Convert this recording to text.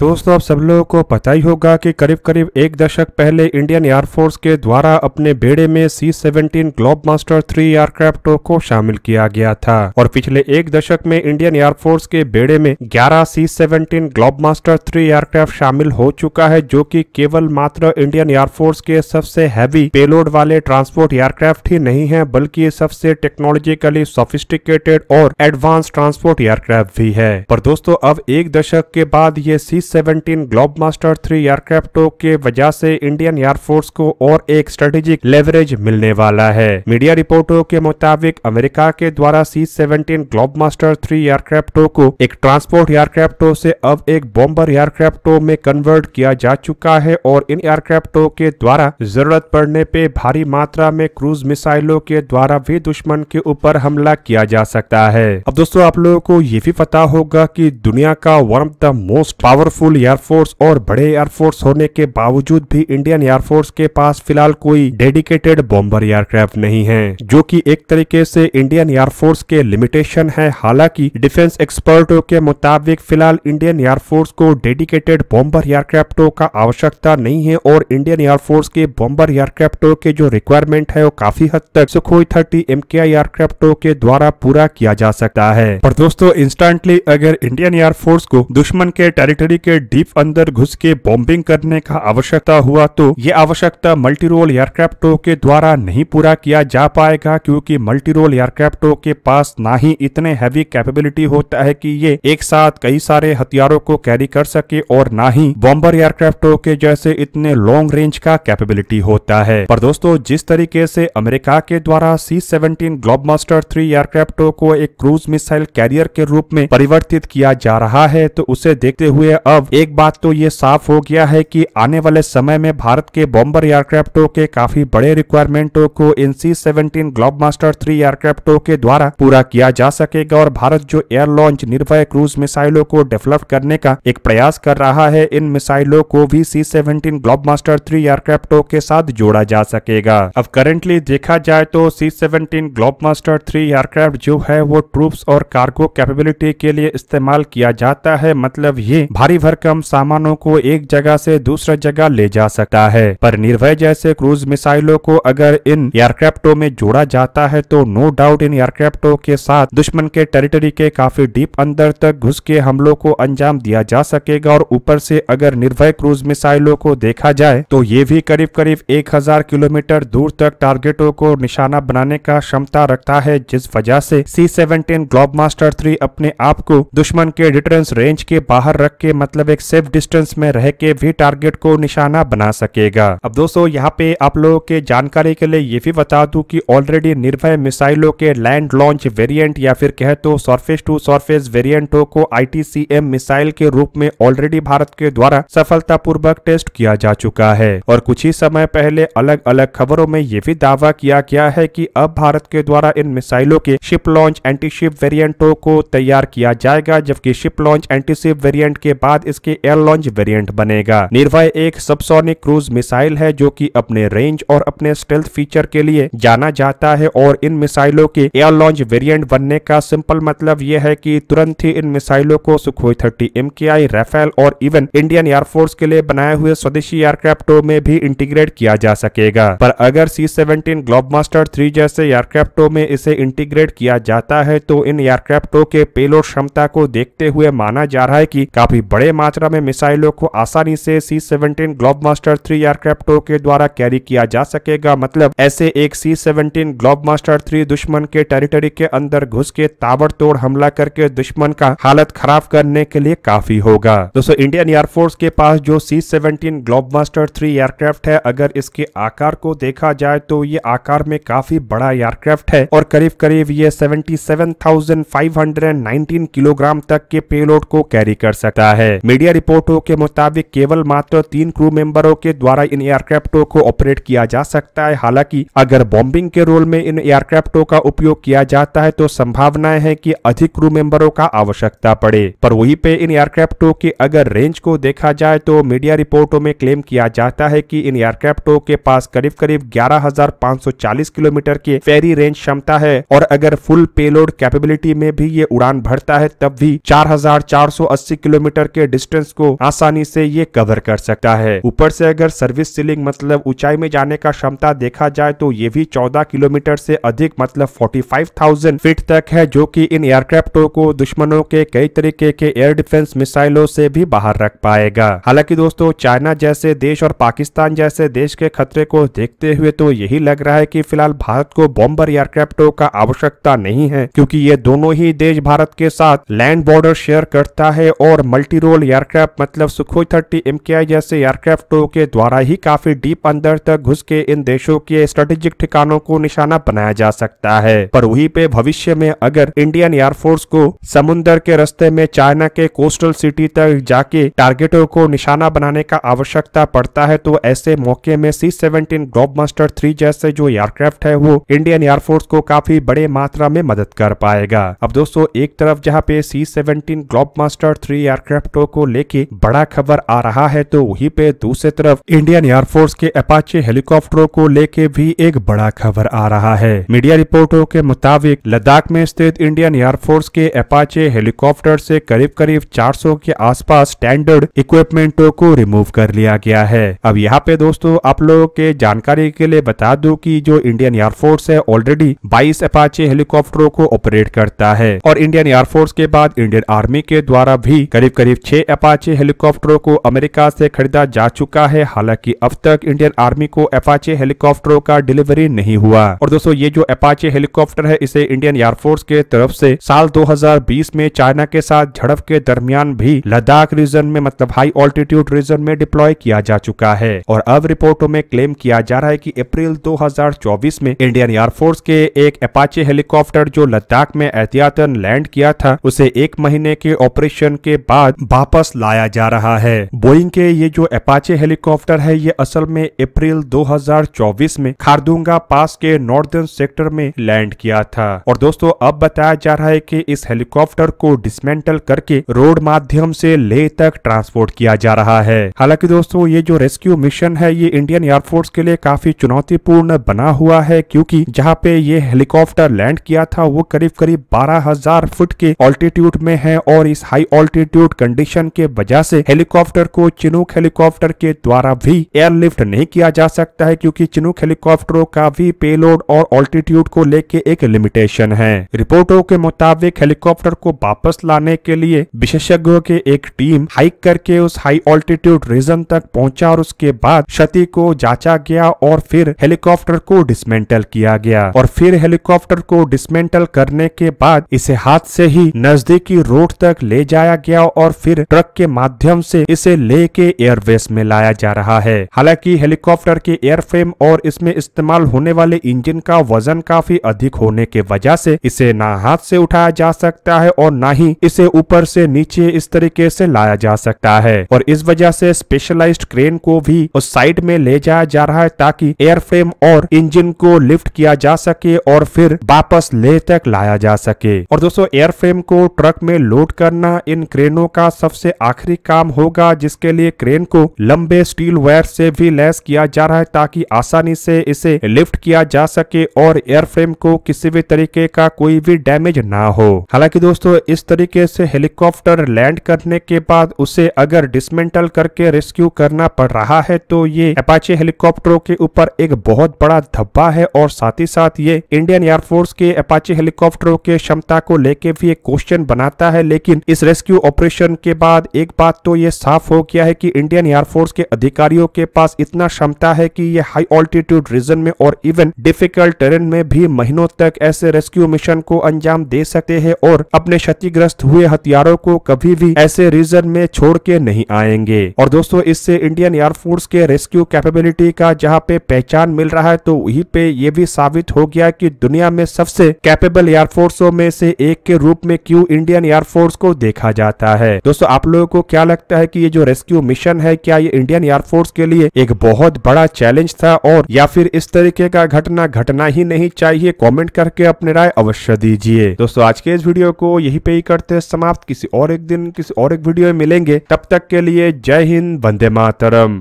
दोस्तों आप सब लोगों को पता ही होगा कि करीब करीब एक दशक पहले इंडियन एयरफोर्स के द्वारा अपने बेड़े में C seventeen Globemaster three एयरक्राफ्टों को शामिल किया गया था और पिछले एक दशक में इंडियन एयरफोर्स के बेड़े में 11 C seventeen Globemaster three aircraft शामिल हो चुका है जो की केवल मात्र इंडियन एयरफोर्स के सबसे हैवी पेलोड वाले ट्रांसपोर्ट एयरक्राफ्ट ही नहीं है बल्कि सबसे टेक्नोलॉजिकली सोफिस्टिकेटेड और एडवांस ट्रांसपोर्ट एयरक्राफ्ट भी है पर दोस्तों अब एक दशक के बाद ये C seventeen Globemaster three एयरक्राफ्टों के वजह से इंडियन एयरफोर्स को और एक स्ट्रेटेजिक लेवरेज मिलने वाला है मीडिया रिपोर्टों के मुताबिक अमेरिका के द्वारा C seventeen Globemaster three एयरक्राफ्टों को एक ट्रांसपोर्ट एयरक्राफ्टों से अब एक बॉम्बर एयरक्राफ्टों में कन्वर्ट किया जा चुका है और इन एयरक्राफ्टों के द्वारा जरूरत पड़ने पे भारी मात्रा में क्रूज मिसाइलों के द्वारा भी दुश्मन के ऊपर हमला किया जा सकता है अब दोस्तों आप लोगों को ये भी पता होगा कि दुनिया का one of the most powerful powerful air force और बड़े एयरफोर्स होने के बावजूद भी इंडियन एयरफोर्स के पास फिलहाल कोई डेडिकेटेड बॉम्बर एयरक्राफ्ट नहीं है जो कि एक तरीके से इंडियन एयरफोर्स के लिमिटेशन है हालांकि डिफेंस एक्सपर्टों के मुताबिक फिलहाल इंडियन एयरफोर्स को डेडिकेटेड बॉम्बर एयरक्राफ्टों का आवश्यकता नहीं है और इंडियन एयरफोर्स के बॉम्बर एयरक्राफ्टों के जो रिक्वायरमेंट है वो काफी हद तक सुखोई थर्टी एम के एयरक्राफ्टों के द्वारा पूरा किया जा सकता है पर दोस्तों इंस्टेंटली अगर इंडियन एयरफोर्स को दुश्मन के टेरिटरी के डीप अंदर घुस के बॉम्बिंग करने का आवश्यकता हुआ तो ये आवश्यकता मल्टी रोल एयरक्राफ्टों के द्वारा नहीं पूरा किया जा पाएगा क्योंकि मल्टी रोल एयरक्राफ्टों के पास ना ही इतने हैवी कैपेबिलिटी होता है कि ये एक साथ कई सारे हथियारों को कैरी कर सके और ना ही बॉम्बर एयरक्राफ्टों के जैसे इतने लॉन्ग रेंज का कैपेबिलिटी होता है पर दोस्तों जिस तरीके से अमेरिका के द्वारा C seventeen Globemaster three एयरक्राफ्टों को एक क्रूज मिसाइल कैरियर के रूप में परिवर्तित किया जा रहा है तो उसे देखते हुए अब एक बात तो ये साफ हो गया है कि आने वाले समय में भारत के बॉम्बर एयरक्राफ्टों के काफी बड़े रिक्वायरमेंटों को इन C seventeen Globemaster three एयरक्राफ्टों के द्वारा पूरा किया जा सकेगा और भारत जो एयर लॉन्च निर्भय क्रूज मिसाइलों को डेवलप करने का एक प्रयास कर रहा है इन मिसाइलों को भी C seventeen Globemaster three एयरक्राफ्टों के साथ जोड़ा जा सकेगा अब करेंटली देखा जाए तो C seventeen Globemaster three aircraft जो है वो ट्रूप्स और कार्गो कैपेबिलिटी के लिए इस्तेमाल किया जाता है मतलब ये भारी भरकम सामानों को एक जगह से दूसरे जगह ले जा सकता है पर निर्भय जैसे क्रूज मिसाइलों को अगर इन एयरक्राफ्टों में जोड़ा जाता है तो नो डाउट इन एयरक्राफ्टों के साथ दुश्मन के टेरिटरी के काफी डीप अंदर तक घुस के हमलों को अंजाम दिया जा सकेगा और ऊपर से अगर निर्भय क्रूज मिसाइलों को देखा जाए तो ये भी करीब करीब एक किलोमीटर दूर तक टारगेटों को निशाना बनाने का क्षमता रखता है जिस वजह से C seventeen Globemaster three अपने आप को दुश्मन के डिटरेंस रेंज के बाहर रख के मतलब एक सेफ डिस्टेंस में रह के भी टारगेट को निशाना बना सकेगा अब दोस्तों यहाँ पे आप लोगों के जानकारी के लिए ये भी बता दू की ऑलरेडी निर्भय मिसाइलों के लैंड लॉन्च वेरियंट या फिर कह तो सॉर्फेस टू सॉर्फेस वेरियंटो को आई मिसाइल के रूप में ऑलरेडी भारत के द्वारा सफलतापूर्वक टेस्ट किया जा चुका है और कुछ ही समय पहले अलग अलग खबरों में ये भी दावा किया गया है कि अब भारत के द्वारा इन मिसाइलों के शिप लॉन्च एंटीशिप वेरिएंटों को तैयार किया जाएगा जबकि शिप लॉन्च एंटीशिप वेरिएंट के बाद साथ इसके एयर लॉन्च वेरियंट बनेगा निर्भय एक सबसोनिक क्रूज मिसाइल है जो की अपने रेंज और अपने स्टेल्थ फीचर के लिए जाना जाता है और इन मिसाइलों के एयर लॉन्च वेरियंट बनने का सिंपल मतलब यह है की तुरंत ही इन मिसाइलों को सुखोई थर्टी एम राफेल और इवन इंडियन एयरफोर्स के लिए बनाए हुए स्वदेशी एयरक्राफ्टों में भी इंटीग्रेट किया जा सकेगा पर अगर C seventeen Globemaster three जैसे एयरक्राफ्टों में इसे इंटीग्रेट किया जाता है तो इन एयरक्राफ्टों के पेलोड क्षमता को देखते हुए माना जा रहा है की काफी बड़े बड़े मात्रा में मिसाइलों को आसानी से C seventeen Globemaster three एयरक्राफ्टो के द्वारा कैरी किया जा सकेगा मतलब ऐसे एक C seventeen Globemaster three दुश्मन के टेरिटरी के अंदर घुस के ताबड़तोड़ हमला करके दुश्मन का हालत खराब करने के लिए काफी होगा दोस्तों इंडियन एयरफोर्स के पास जो C seventeen Globemaster three aircraft है अगर इसके आकार को देखा जाए तो ये आकार में काफी बड़ा एयरक्राफ्ट है और करीब करीब ये सेवेंटी किलोग्राम तक के पेलोड को कैरी कर सकता है मीडिया रिपोर्टों के मुताबिक केवल मात्र तीन क्रू मेंबरों के द्वारा इन एयरक्राफ्टों को ऑपरेट किया जा सकता है हालांकि अगर बॉम्बिंग के रोल में इन एयरक्राफ्टों का उपयोग किया जाता है तो संभावनाएं है की अधिक क्रू मेंबरों का आवश्यकता पड़े पर वही पे इन एयरक्राफ्टों के अगर रेंज को देखा जाए तो मीडिया रिपोर्टों में क्लेम किया जाता है की इन एयरक्राफ्टों के पास करीब करीब ग्यारह किलोमीटर के फेरी रेंज क्षमता है और अगर फुल पेलोड कैपेबिलिटी में भी ये उड़ान भरता है तब भी 4,480 किलोमीटर के डिस्टेंस को आसानी से ये कवर कर सकता है ऊपर से अगर सर्विस सीलिंग मतलब ऊंचाई में जाने का क्षमता देखा जाए तो ये भी 14 किलोमीटर से अधिक मतलब 45,000 फीट तक है जो कि इन एयरक्राफ्टों को दुश्मनों के कई तरीके के एयर डिफेंस मिसाइलों से भी बाहर रख पाएगा हालांकि दोस्तों चाइना जैसे देश और पाकिस्तान जैसे देश के खतरे को देखते हुए तो यही लग रहा है की फिलहाल भारत को बॉम्बर एयरक्राफ्टों का आवश्यकता नहीं है क्यूँकी ये दोनों ही देश भारत के साथ लैंड बॉर्डर शेयर करता है और मल्टी पेट्रोल एयरक्राफ्ट मतलब सुखोई थर्टी एम जैसे एयरक्राफ्टों के द्वारा ही काफी डीप अंदर तक घुस के इन देशों के स्ट्रेटेजिक ठिकानों को निशाना बनाया जा सकता है पर वही पे भविष्य में अगर इंडियन एयरफोर्स को समुन्दर के रस्ते में चाइना के कोस्टल सिटी तक जाके टारगेटों को निशाना बनाने का आवश्यकता पड़ता है तो ऐसे मौके में C seventeen Globemaster three जैसे जो एयरक्राफ्ट है वो इंडियन एयरफोर्स को काफी बड़े मात्रा में मदद कर पाएगा अब दोस्तों एक तरफ जहाँ पे C seventeen Globemaster three aircraft फ्लाइटों को लेके बड़ा खबर आ रहा है तो वहीं पे दूसरी तरफ इंडियन एयरफोर्स के अपाचे हेलीकॉप्टरों को लेके भी एक बड़ा खबर आ रहा है मीडिया रिपोर्टों के मुताबिक लद्दाख में स्थित इंडियन एयरफोर्स के अपाचे हेलीकॉप्टर से करीब करीब 400 के आसपास स्टैंडर्ड इक्विपमेंटों को रिमूव कर लिया गया है अब यहाँ पे दोस्तों आप लोगों के जानकारी के लिए बता दू की जो इंडियन एयरफोर्स है ऑलरेडी बाईस अपाचे हेलीकॉप्टरों को ऑपरेट करता है और इंडियन एयरफोर्स के बाद इंडियन आर्मी के द्वारा भी करीब करीब छह अपाचे हेलीकॉप्टरों को अमेरिका से खरीदा जा चुका है हालांकि अब तक इंडियन आर्मी को अपाचे हेलीकॉप्टरों का डिलीवरी नहीं हुआ और दोस्तों ये जो अपाचे हेलीकॉप्टर है इसे इंडियन एयरफोर्स के तरफ से साल 2020 में चाइना के साथ झड़प के दरमियान भी लद्दाख रीजन में मतलब हाई ऑल्टीट्यूड रीजन में डिप्लॉय किया जा चुका है और अब रिपोर्टों में क्लेम किया जा रहा है की अप्रैल दो में इंडियन एयरफोर्स के एक अपाचे हेलीकॉप्टर जो लद्दाख में एहतियातन लैंड किया था उसे एक महीने के ऑपरेशन के बाद वापस लाया जा रहा है बोइंग के ये जो अपाचे हेलीकॉप्टर है ये असल में अप्रैल 2024 में खारदुंगा पास के नॉर्दर्न सेक्टर में लैंड किया था और दोस्तों अब बताया जा रहा है कि इस हेलीकॉप्टर को डिसमेंटल करके रोड माध्यम से ले तक ट्रांसपोर्ट किया जा रहा है हालांकि दोस्तों ये जो रेस्क्यू मिशन है ये इंडियन एयरफोर्स के लिए काफी चुनौतीपूर्ण बना हुआ है क्योंकि जहाँ पे ये हेलीकॉप्टर लैंड किया था वो करीब करीब बारह हजार फुट के ऑल्टीट्यूड में है और इस हाई ऑल्टीट्यूड कंडीशन कंडीशन के वजह से हेलीकॉप्टर को चिनुक हेलीकॉप्टर के द्वारा भी एयरलिफ्ट नहीं किया जा सकता है क्योंकि चिनुक हेलीकॉप्टरों का भी पेलोड और ऑल्टीट्यूड को लेके एक लिमिटेशन है रिपोर्टों के मुताबिक हेलीकॉप्टर को वापस लाने के लिए विशेषज्ञों के एक टीम हाइक करके उस हाई ऑल्टीट्यूड रीजन तक पहुंचा और उसके बाद क्षति को जांचा गया और फिर हेलीकॉप्टर को डिसमेंटल किया गया और फिर हेलीकॉप्टर को डिसमेंटल करने के बाद इसे हाथ से ही नजदीकी रोड तक ले जाया गया और फिर फिर ट्रक के माध्यम से इसे लेके एयरबेस में लाया जा रहा है हालांकि हेलीकॉप्टर के एयरफ्रेम और इसमें इस्तेमाल होने वाले इंजन का वजन काफी अधिक होने के वजह से इसे ना हाथ से उठाया जा सकता है और ना ही इसे ऊपर से नीचे इस तरीके से लाया जा सकता है और इस वजह से स्पेशलाइज्ड क्रेन को भी उस साइड में ले जाया जा रहा है ताकि एयरफ्रेम और इंजन को लिफ्ट किया जा सके और फिर वापस ले तक लाया जा सके और दोस्तों एयरफ्रेम को ट्रक में लोड करना इन क्रेनों का सबसे आखिरी काम होगा जिसके लिए क्रेन को लंबे स्टील वायर से भी लैस किया जा रहा है ताकि आसानी से इसे लिफ्ट किया जा सके और एयरफ्रेम को किसी भी तरीके का कोई भी डैमेज ना हो हालांकि दोस्तों इस तरीके से हेलीकॉप्टर लैंड करने के बाद उसे अगर डिसमेंटल करके रेस्क्यू करना पड़ रहा है तो ये अपाचे हेलीकॉप्टरों के ऊपर एक बहुत बड़ा धब्बा है और साथ ही साथ ये इंडियन एयरफोर्स के अपाचे हेलीकॉप्टरों के क्षमता को लेके भी एक क्वेश्चन बनाता है लेकिन इस रेस्क्यू ऑपरेशन के बाद एक बात तो ये साफ हो गया है कि इंडियन एयरफोर्स के अधिकारियों के पास इतना क्षमता है कि ये हाई ऑल्टीट्यूड रीजन में और इवन डिफिकल्ट टेरेन में भी महीनों तक ऐसे रेस्क्यू मिशन को अंजाम दे सकते हैं और अपने क्षतिग्रस्त हुए हथियारों को कभी भी ऐसे रीजन में छोड़ के नहीं आएंगे और दोस्तों इससे इंडियन एयरफोर्स के रेस्क्यू कैपेबिलिटी का जहाँ पे पहचान मिल रहा है तो वही पे ये भी साबित हो गया की दुनिया में सबसे कैपेबल एयरफोर्सों में से एक के रूप में क्यूँ इंडियन एयरफोर्स को देखा जाता है दोस्तों आप लोगों को क्या लगता है कि ये जो रेस्क्यू मिशन है क्या ये इंडियन एयरफोर्स के लिए एक बहुत बड़ा चैलेंज था और या फिर इस तरीके का घटना घटना ही नहीं चाहिए कमेंट करके अपने राय अवश्य दीजिए दोस्तों आज के इस वीडियो को यही पे ही करते हैं समाप्त किसी और एक दिन किसी और एक वीडियो में मिलेंगे तब तक के लिए जय हिंद वंदे मातरम